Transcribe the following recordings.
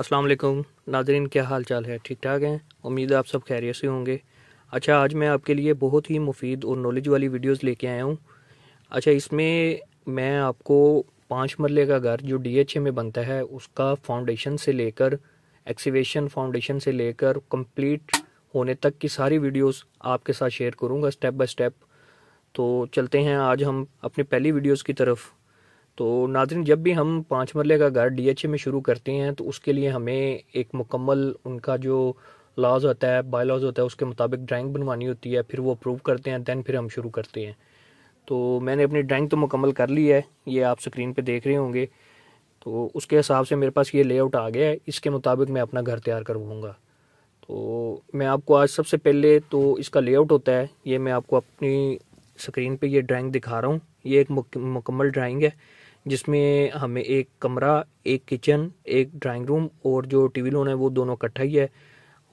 अस्सलाम वालेकुम नाजरीन क्या हाल चाल है ठीक ठाक हैं उम्मीद है आप सब खैरियत से होंगे अच्छा आज मैं आपके लिए बहुत ही मुफीद और नॉलेज वाली वीडियोस लेके आया हूँ अच्छा इसमें मैं आपको पाँच मरले का घर जो डीएचए में बनता है उसका फाउंडेशन से लेकर एक्सीवेशन फाउंडेशन से लेकर कम्प्लीट होने तक की सारी वीडियोज़ आपके साथ शेयर करूँगा स्टेप बाय स्टेप तो चलते हैं आज हम अपनी पहली वीडियोज़ की तरफ तो नाजरन जब भी हम पाँच मरले का घर डीएचए में शुरू करते हैं तो उसके लिए हमें एक मुकम्मल उनका जो लॉज होता है बाय लॉज होता है उसके मुताबिक ड्राइंग बनवानी होती है फिर वो अप्रूव करते हैं दैन फिर हम शुरू करते हैं तो मैंने अपनी ड्राइंग तो मुकम्मल कर ली है ये आप स्क्रीन पे देख रहे होंगे तो उसके हिसाब से मेरे पास ये लेआउट आ गया है इसके मुताबिक मैं अपना घर तैयार करवाऊँगा तो मैं आपको आज सबसे पहले तो इसका लेआउट होता है ये मैं आपको अपनी स्क्रीन पे ये ड्राइंग दिखा रहा हूँ ये एक मुकम्मल ड्राइंग है जिसमें हमें एक कमरा एक किचन एक ड्राइंग रूम और जो टीवी लोन है वो दोनों इकट्ठा ही है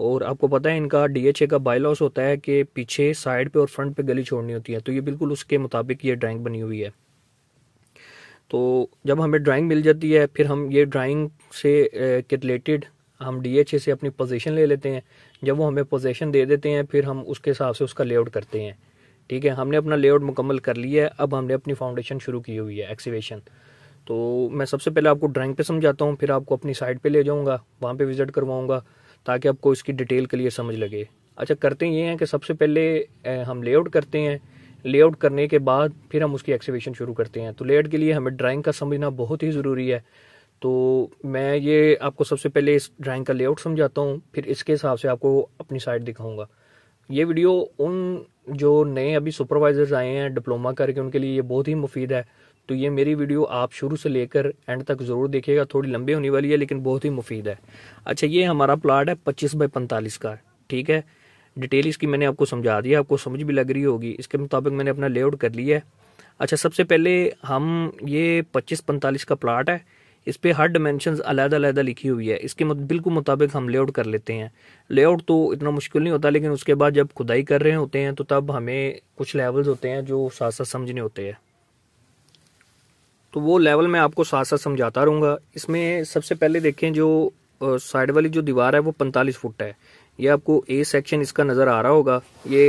और आपको पता है इनका डीएचए का बाई लॉस होता है कि पीछे साइड पे और फ्रंट पे गली छोड़नी होती है तो ये बिल्कुल उसके मुताबिक ये ड्राइंग बनी हुई है तो जब हमें ड्राइंग मिल जाती है फिर हम ये ड्राइंग से के रिलेटेड हम डीएचए से अपनी पोजीशन ले लेते हैं जब वो हमें पोजीशन दे देते हैं फिर हम उसके हिसाब से उसका लेआउट करते हैं ठीक है हमने अपना लेआउट मुकम्मल कर लिया है अब हमने अपनी फाउंडेशन शुरू की हुई है एक्सीवेशन तो मैं सबसे पहले आपको ड्राइंग पे समझाता हूँ फिर आपको अपनी साइट पे ले जाऊँगा वहाँ पे विज़िट करवाऊँगा ताकि आपको इसकी डिटेल क्लियर समझ लगे अच्छा करते ये हैं कि सबसे पहले हम लेआउट करते हैं लेआउट करने के बाद फिर हम उसकी एक्सीवेशन शुरू करते हैं तो लेआउट के लिए हमें ड्राइंग का समझना बहुत ही ज़रूरी है तो मैं ये आपको सबसे पहले इस ड्राइंग का लेआउट समझाता हूँ फिर इसके हिसाब से आपको अपनी साइट दिखाऊँगा ये वीडियो उन जो नए अभी सुपरवाइजर्स आए हैं डिप्लोमा करके उनके लिए ये बहुत ही मुफीद है तो ये मेरी वीडियो आप शुरू से लेकर एंड तक ज़रूर देखिएगा थोड़ी लंबी होने वाली है लेकिन बहुत ही मुफीद है अच्छा ये हमारा प्लाट है पच्चीस बाई पैंतालीस का ठीक है डिटेल इसकी मैंने आपको समझा दिया आपको समझ भी लग रही होगी इसके मुताबिक मैंने अपना लेआउट कर लिया है अच्छा सबसे पहले हम ये पच्चीस पैंतालीस का प्लाट है इस पर हर डायमेंशन अलहदा लिखी हुई है इसके बिल्कुल मुताबिक हम लेआउट कर लेते हैं लेआउट तो इतना मुश्किल नहीं होता लेकिन उसके बाद जब खुदाई कर रहे होते हैं तो तब हमें कुछ लेवल्स होते हैं जो साथ साथ समझने होते हैं तो वो लेवल मैं आपको साथ साथ समझाता रहूँगा इसमें सबसे पहले देखें जो साइड वाली जो दीवार है वो पैंतालीस फुट है ये आपको ए सेक्शन इसका नज़र आ रहा होगा ये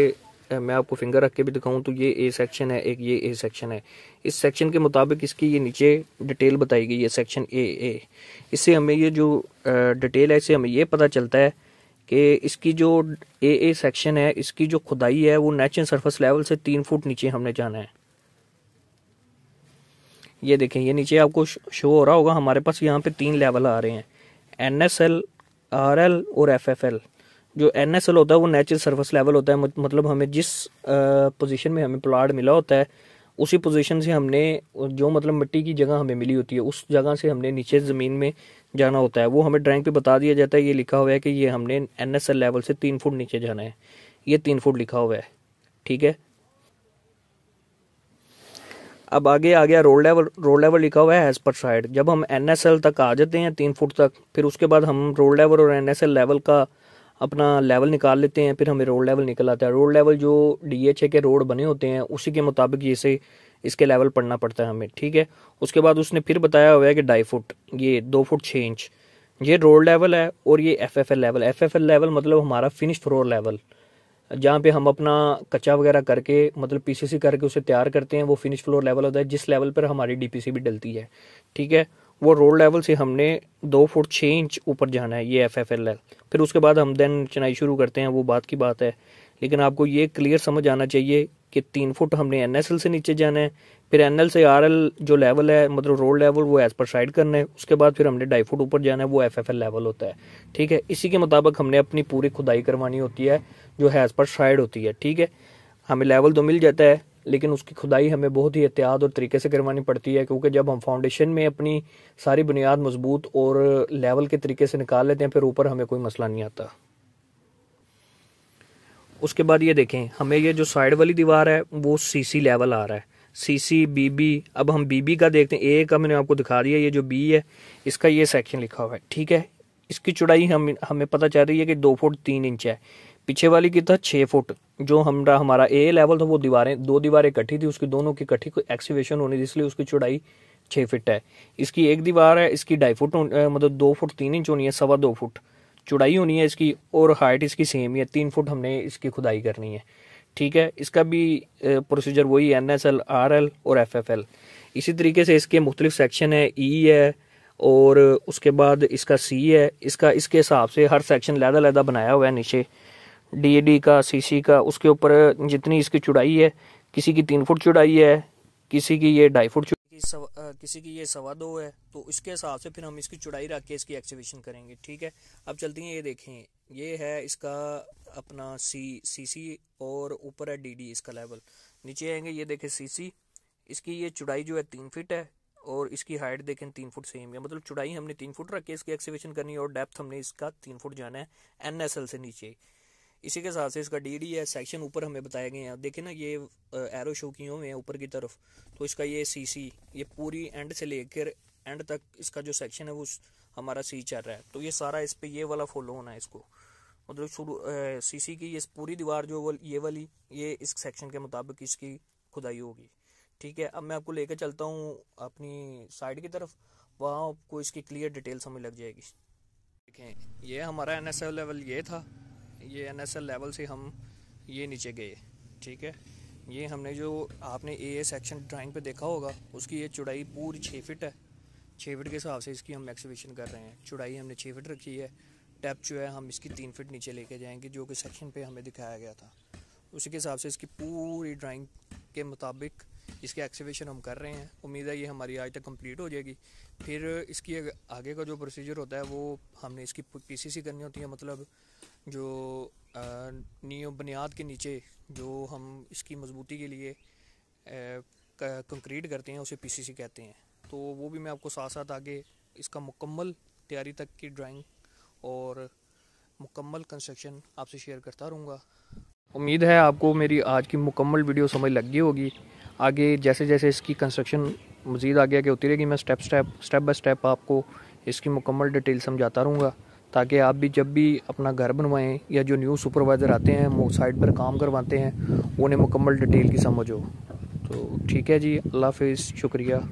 मैं आपको फिंगर रख के भी दिखाऊं तो ये ए सेक्शन है एक ये ए सेक्शन है इस सेक्शन के मुताबिक इसकी ये नीचे डिटेल बताई गई है सेक्शन ए ए इससे हमें ये जो डिटेल है इससे हमें ये पता चलता है कि इसकी जो ए ए सेक्शन है इसकी जो खुदाई है वो नेचुरल सरफेस लेवल से तीन फुट नीचे हमने जाना है ये देखें ये नीचे आपको शो हो रहा होगा हमारे पास यहाँ पे तीन लेवल आ रहे हैं N S L R L और एफ एफ एल जो एन एस एल होता है वो नेचुरल सर्विस लेवल होता है मतलब हमें जिस पोजीशन में हमें प्लाट मिला होता है उसी पोजीशन से हमने जो मतलब मिट्टी की जगह हमें मिली होती है उस जगह से हमने नीचे ज़मीन में जाना होता है वो हमें ड्राइंग पे बता दिया जाता है ये लिखा हुआ है कि ये हमने एन एस एल लेवल से तीन फुट नीचे जाना है ये तीन फुट लिखा हुआ है ठीक है अब आगे आ गया रोड लेवल रोड लेवल लिखा हुआ है एज पर साइड जब हम एन एस एल तक आ जाते हैं तीन फुट तक फिर उसके बाद हम रोड लेवल और एन एस एल लेवल का अपना लेवल निकाल लेते हैं फिर हमें रोड लेवल निकल आता है रोड लेवल जो डी एच ए के रोड बने होते हैं उसी के मुताबिक जैसे इसके लेवल पढ़ना पड़ता है हमें ठीक है उसके बाद उसने फिर बताया हुआ है कि ढाई फुट ये दो फुट छः इंच ये रोड लेवल है और ये F F L level F F L level मतलब हमारा फिनिश फ्लोर लेवल जहाँ पे हम अपना कच्चा वगैरह करके मतलब पीसीसी करके उसे तैयार करते हैं वो फिनिश फ्लोर लेवल होता है जिस लेवल पर हमारी डीपीसी भी डलती है ठीक है वो रोड लेवल से हमने दो फुट छः इंच ऊपर जाना है ये एफ एफ एल एल फिर उसके बाद हम देन चनाई शुरू करते हैं वो बात की बात है लेकिन आपको ये क्लियर समझ आना चाहिए कि तीन फुट हमने एन एस एल से नीचे जाना है फिर एन एल से आर एल जो लेवल है मतलब रोड लेवल वो एज पर साइड करना है उसके बाद फिर हमने ढाई फुट ऊपर जाना है वो एफ एफ एल लेवल होता है ठीक है इसी के मुताबिक हमने अपनी पूरी खुदाई करवानी होती है जो हैज़ पर साइड होती है ठीक है हमें लेवल तो मिल जाता है लेकिन उसकी खुदाई हमें बहुत ही एहतियात और तरीके से करवानी पड़ती है क्योंकि जब हम फाउंडेशन में अपनी सारी बुनियाद मजबूत और लेवल के तरीके से निकाल लेते हैं फिर ऊपर हमें कोई मसला नहीं आता उसके बाद ये देखें हमें ये जो साइड वाली दीवार है वो सीसी लेवल आ रहा है सीसी बीबी अब हम बीबी का देखते हैं ए का मैंने आपको दिखा दिया ये जो बी है इसका ये सेक्शन लिखा हुआ है ठीक है इसकी चौड़ाई हम हमें पता चल रही है कि दो फुट तीन इंच है पीछे वाली की था छः फुट जो हमारा हमारा ए लेवल था वो दीवारें दो दीवारें इकट्ठी थी उसकी दोनों की इकट्ठी कोई एक्सीवेशन होनी थी इसलिए उसकी चौड़ाई छः फिट है इसकी एक दीवार है इसकी ढाई फुट मतलब दो फुट तीन इंच होनी है सवा दो फुट चौड़ाई होनी है इसकी और हाइट इसकी सेम ही है तीन फुट हमने इसकी खुदाई करनी है ठीक है इसका भी प्रोसीजर वही N S L R L और एफ एफ एल इसी तरीके से इसके मुख्तलिफ सेक्शन है ई e है और उसके बाद इसका सी है इसका इसके हिसाब से हर सेक्शन लहदा लहदा बनाया हुआ है नीचे डीएडी का सीसी का उसके ऊपर जितनी इसकी चुड़ाई है किसी की तीन फुट चुड़ाई है किसी की ये ढाई फुट चुड़ाई किसी की ये सवा दो है तो इसके हिसाब से फिर हम इसकी चुड़ाई रख के इसकी एक्सीबिशन करेंगे ठीक है अब चलती हैं ये देखें ये है इसका अपना सी सी सी और ऊपर है डी डी इसका लेवल नीचे आएंगे ये देखें सी सी इसकी ये चुड़ाई जो है तीन फिट है और इसकी हाइट देखें तीन फुट सेम है मतलब चुड़ाई हमने तीन फुट रख के इसकी एक्सीबिशन करनी है और डेप्थ हमने इसका तीन फुट जाना है एन एस एल से नीचे इसी के साथ से इसका डी डी है सेक्शन ऊपर हमें बताया गया हैं देखिए ना ये एरो शो किए हुए हैं ऊपर की तरफ तो इसका ये सी सी ये पूरी एंड से लेकर एंड तक इसका जो सेक्शन है वो हमारा सी चल रहा है तो ये सारा इस पर ये वाला फॉलो होना है इसको मतलब शुरू सी सी की ये पूरी दीवार जो वो ये वाली ये इस सेक्शन के मुताबिक इसकी खुदाई होगी ठीक है अब मैं आपको लेकर चलता हूँ अपनी साइड की तरफ वहाँ आपको इसकी क्लियर डिटेल समझ लग जाएगी देखें ये हमारा एन एस लेवल ये था ये एन लेवल से हम ये नीचे गए ठीक है ये हमने जो आपने ए ए सेक्शन ड्राइंग पे देखा होगा उसकी ये चौड़ाई पूरी छः फिट है छः फिट के हिसाब से इसकी हम एक्सविशन कर रहे हैं चुड़ाई हमने छः फिट रखी है टेप जो है हम इसकी तीन फिट नीचे लेके जाएंगे जो कि सेक्शन पे हमें दिखाया गया था उसी के हिसाब से इसकी पूरी ड्राइंग के मुताबिक इसकी एक्सीबिशन हम कर रहे हैं उम्मीद है ये हमारी आज तक कंप्लीट हो जाएगी फिर इसकी आगे का जो प्रोसीजर होता है वो हमने इसकी पीसीसी करनी होती है मतलब जो नींव बुनियाद के नीचे जो हम इसकी मजबूती के लिए कंक्रीट करते हैं उसे पीसीसी कहते हैं तो वो भी मैं आपको साथ साथ आगे इसका मुकम्मल तैयारी तक की ड्राइंग और मुकम्मल कंस्ट्रक्शन आपसे शेयर करता रहूँगा उम्मीद है आपको मेरी आज की मुकम्मल वीडियो समझ लग गई होगी आगे जैसे जैसे इसकी कंस्ट्रक्शन मज़ीद आगे आगे होती रहेगी मैं step step step by step आपको इसकी मुकम्मल डिटेल समझाता रहूँगा ताकि आप भी जब भी अपना घर बनवाएं या जो न्यू सुपरवाइज़र आते हैं साइट पर काम करवाते हैं उन्हें मुकम्मल डिटेल की समझ हो तो ठीक है जी अल्लाह हाफ शुक्रिया